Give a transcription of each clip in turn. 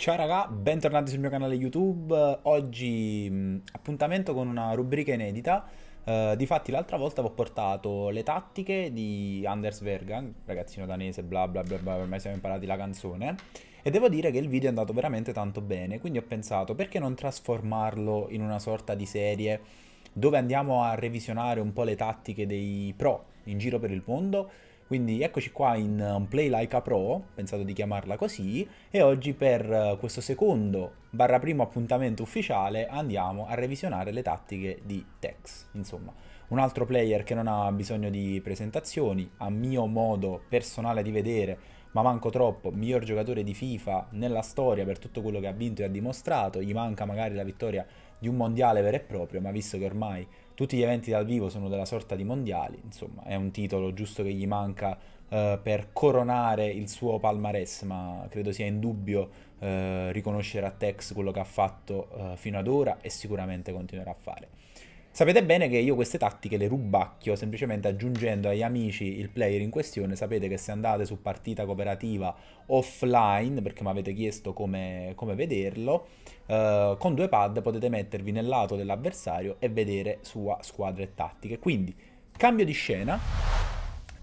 Ciao raga, bentornati sul mio canale YouTube. Oggi mm, appuntamento con una rubrica inedita. Uh, difatti l'altra volta vi ho portato le tattiche di Anders Vergan, ragazzino danese, bla bla bla bla, ormai siamo imparati la canzone. E devo dire che il video è andato veramente tanto bene, quindi ho pensato perché non trasformarlo in una sorta di serie dove andiamo a revisionare un po' le tattiche dei pro in giro per il mondo quindi eccoci qua in eh, Play Like a Pro, pensato di chiamarla così, e oggi per eh, questo secondo barra primo appuntamento ufficiale andiamo a revisionare le tattiche di Tex, insomma. Un altro player che non ha bisogno di presentazioni, a mio modo personale di vedere, ma manco troppo, miglior giocatore di FIFA nella storia per tutto quello che ha vinto e ha dimostrato, gli manca magari la vittoria di un mondiale vero e proprio, ma visto che ormai tutti gli eventi dal vivo sono della sorta di mondiali, insomma è un titolo giusto che gli manca eh, per coronare il suo palmarès, ma credo sia indubbio eh, riconoscere a Tex quello che ha fatto eh, fino ad ora e sicuramente continuerà a fare. Sapete bene che io queste tattiche le rubacchio semplicemente aggiungendo agli amici il player in questione. Sapete che se andate su partita cooperativa offline, perché mi avete chiesto come, come vederlo, eh, con due pad potete mettervi nel lato dell'avversario e vedere sua squadra e tattiche. Quindi cambio di scena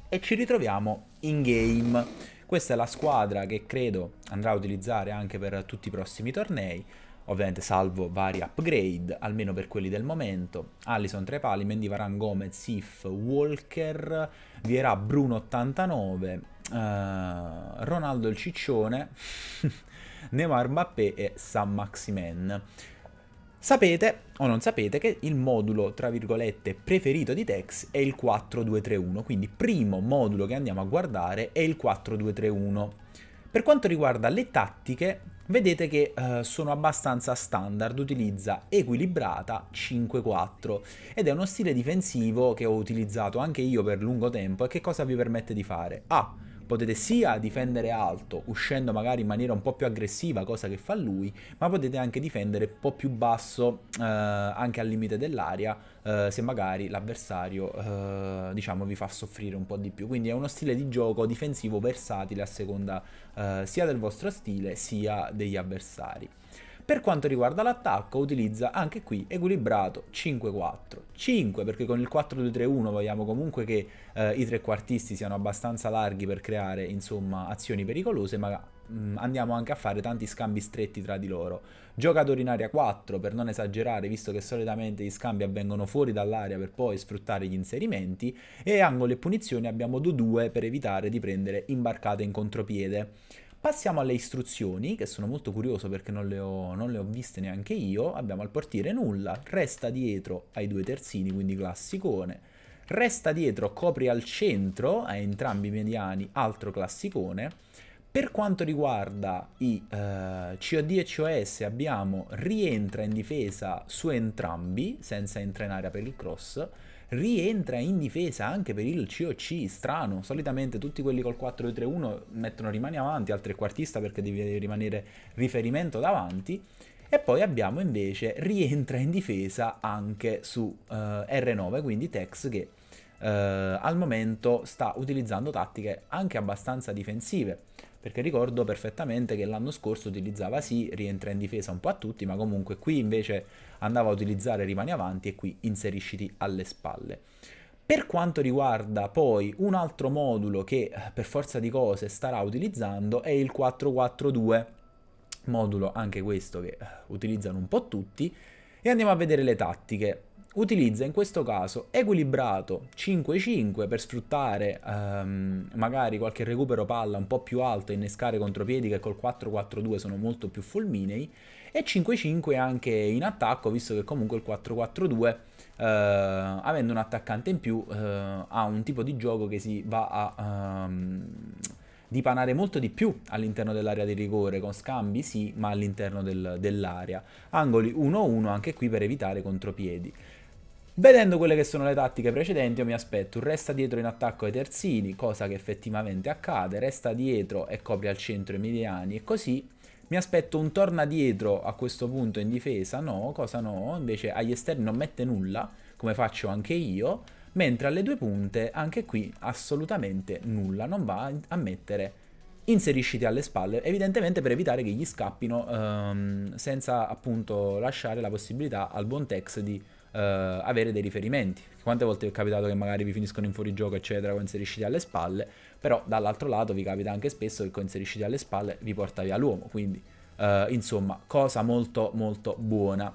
e ci ritroviamo in game. Questa è la squadra che credo andrà a utilizzare anche per tutti i prossimi tornei ovviamente salvo vari upgrade, almeno per quelli del momento. Allison tra i pali, Mendy Varan Gomez, Sif, Walker, Vierà Bruno 89, uh, eh, Ronaldo il ciccione, Neymar Mbappé e San Maximen. Sapete o non sapete che il modulo, tra virgolette, preferito di Tex è il 4231, quindi primo modulo che andiamo a guardare è il 4231. Per quanto riguarda le tattiche, vedete che eh, sono abbastanza standard, utilizza equilibrata 5-4 ed è uno stile difensivo che ho utilizzato anche io per lungo tempo e che cosa vi permette di fare? Ah, potete sia difendere alto, uscendo magari in maniera un po' più aggressiva, cosa che fa lui, ma potete anche difendere un po' più basso, eh, anche al limite dell'aria, eh, se magari l'avversario eh, diciamo, vi fa soffrire un po' di più. Quindi è uno stile di gioco difensivo versatile a seconda eh, sia del vostro stile sia degli avversari. Per quanto riguarda l'attacco utilizza anche qui equilibrato 5-4. 5 perché con il 4-2-3-1 vogliamo comunque che eh, i trequartisti siano abbastanza larghi per creare insomma azioni pericolose ma mh, mm, andiamo anche a fare tanti scambi stretti tra di loro. Giocatori in area 4 per non esagerare visto che solitamente gli scambi avvengono fuori dall'area per poi sfruttare gli inserimenti e angolo e punizioni abbiamo 2-2 per evitare di prendere imbarcate in contropiede. Passiamo alle istruzioni, che sono molto curioso perché non le ho, non le ho viste neanche io. Abbiamo al portiere nulla, resta dietro ai due terzini, quindi classicone. Resta dietro, copre al centro, a entrambi i mediani, altro classicone. Per quanto riguarda i eh, COD e COS abbiamo rientra in difesa su entrambi, senza entrare in aria per il cross rientra in difesa anche per il COC, strano, solitamente tutti quelli col 4-2-3-1 mettono rimani avanti al trequartista perché devi rimanere riferimento davanti e poi abbiamo invece rientra in difesa anche su uh, eh, R9, quindi Tex che uh, al momento sta utilizzando tattiche anche abbastanza difensive perché ricordo perfettamente che l'anno scorso utilizzava sì, rientra in difesa un po' a tutti, ma comunque qui invece andava a utilizzare rimani avanti e qui inserisciti alle spalle. Per quanto riguarda poi un altro modulo che eh, per forza di cose starà utilizzando è il 442, modulo anche questo che eh, utilizzano un po' tutti, e andiamo a vedere le tattiche utilizza in questo caso equilibrato 5-5 per sfruttare ehm, magari qualche recupero palla un po' più alto e innescare contropiedi che col 4-4-2 sono molto più fulminei e 5-5 anche in attacco visto che comunque il 4-4-2 eh, avendo un attaccante in più eh, ha un tipo di gioco che si va a... Ehm, dipanare molto di più all'interno dell'area di rigore, con scambi sì, ma all'interno del, dell'area. Angoli 1-1 anche qui per evitare contropiedi. Vedendo quelle che sono le tattiche precedenti io mi aspetto un resta dietro in attacco ai terzini, cosa che effettivamente accade, resta dietro e copre al centro i mediani e così mi aspetto un torna dietro a questo punto in difesa, no, cosa no, invece agli esterni non mette nulla, come faccio anche io, mentre alle due punte anche qui assolutamente nulla, non va a mettere inserisciti alle spalle, evidentemente per evitare che gli scappino ehm, senza appunto lasciare la possibilità al buon Tex di uh, avere dei riferimenti. Quante volte vi è capitato che magari vi finiscono in fuorigioco, eccetera, con inserisciti alle spalle, però dall'altro lato vi capita anche spesso che con inserisciti alle spalle vi porta via l'uomo, quindi uh, insomma, cosa molto molto buona.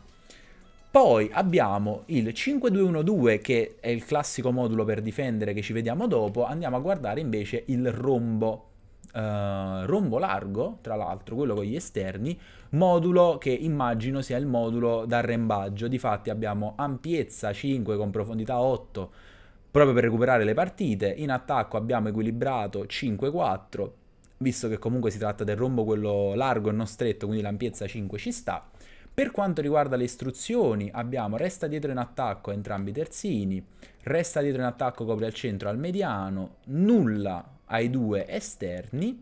Poi abbiamo il 5212 che è il classico modulo per difendere che ci vediamo dopo, andiamo a guardare invece il rombo eh, rombo largo, tra l'altro quello con gli esterni, modulo che immagino sia il modulo d'arrembaggio, difatti abbiamo ampiezza 5 con profondità 8 proprio per recuperare le partite, in attacco abbiamo equilibrato 5-4, visto che comunque si tratta del rombo quello largo e non stretto, quindi l'ampiezza 5 ci sta. Per quanto riguarda le istruzioni, abbiamo resta dietro in attacco a entrambi i terzini, resta dietro in attacco copre al centro al mediano, nulla ai due esterni.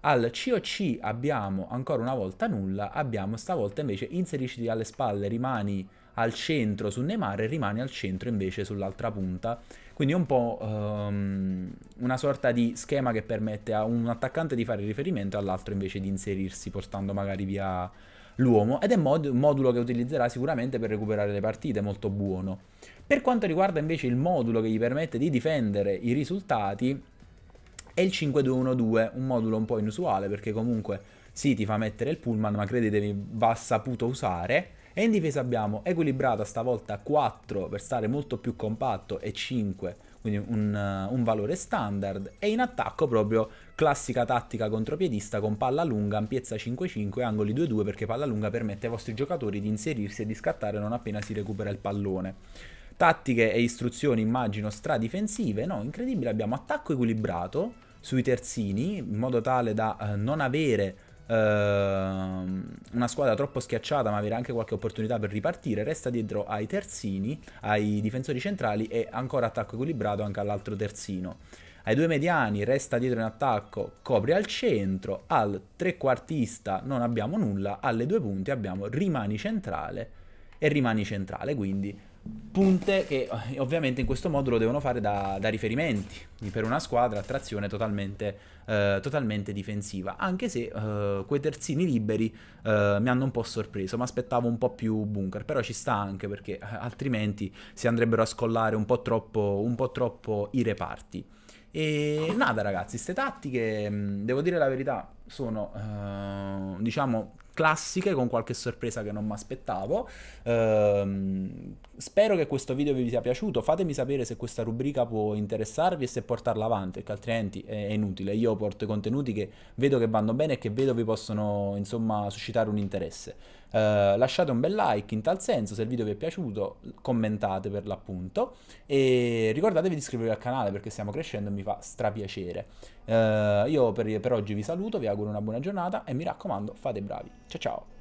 Al COC abbiamo ancora una volta nulla, abbiamo stavolta invece inserisciti alle spalle, rimani al centro su Neymar e rimani al centro invece sull'altra punta. Quindi è un po' um, una sorta di schema che permette a un attaccante di fare riferimento all'altro invece di inserirsi portando magari via l'uomo ed è mod- un modulo che utilizzerà sicuramente per recuperare le partite, molto buono. Per quanto riguarda invece il modulo che gli permette di difendere i risultati, e il 5-2-1-2, un modulo un po' inusuale perché comunque sì ti fa mettere il pullman ma credetevi va saputo usare. E in difesa abbiamo equilibrata stavolta 4 per stare molto più compatto e 5 quindi un, un, valore standard, e in attacco proprio classica tattica contropiedista con palla lunga, ampiezza 5-5 angoli 2-2 perché palla lunga permette ai vostri giocatori di inserirsi e di scattare non appena si recupera il pallone. Tattiche e istruzioni immagino stradifensive, no, incredibile, abbiamo attacco equilibrato, sui terzini, in modo tale da eh, non avere ehm, una squadra troppo schiacciata ma avere anche qualche opportunità per ripartire resta dietro ai terzini ai difensori centrali e ancora attacco equilibrato anche all'altro terzino ai due mediani resta dietro in attacco copre al centro al trequartista non abbiamo nulla alle due punti abbiamo rimani centrale e rimani centrale quindi punte che eh, ovviamente in questo modo lo devono fare da, da riferimenti per una squadra a trazione totalmente, eh, totalmente difensiva, anche se eh, quei terzini liberi eh, mi hanno un po' sorpreso, mi aspettavo un po' più bunker, però ci sta anche perché eh, altrimenti si andrebbero a scollare un po' troppo, un po troppo i reparti. E nada ragazzi, queste tattiche, mm, devo dire la verità, sono eh, diciamo classiche con qualche sorpresa che non mi aspettavo. Ehm, spero che questo video vi sia piaciuto, fatemi sapere se questa rubrica può interessarvi e se portarla avanti, perché altrimenti è inutile. Io porto i contenuti che vedo che vanno bene e che vedo vi possono insomma suscitare un interesse. Eh, lasciate un bel like in tal senso, se il video vi è piaciuto commentate per l'appunto e ricordatevi di iscrivervi al canale perché stiamo crescendo e mi fa strapiacere. Uh, io per, per oggi vi saluto, vi auguro una buona giornata e mi raccomando fate bravi. Ciao ciao!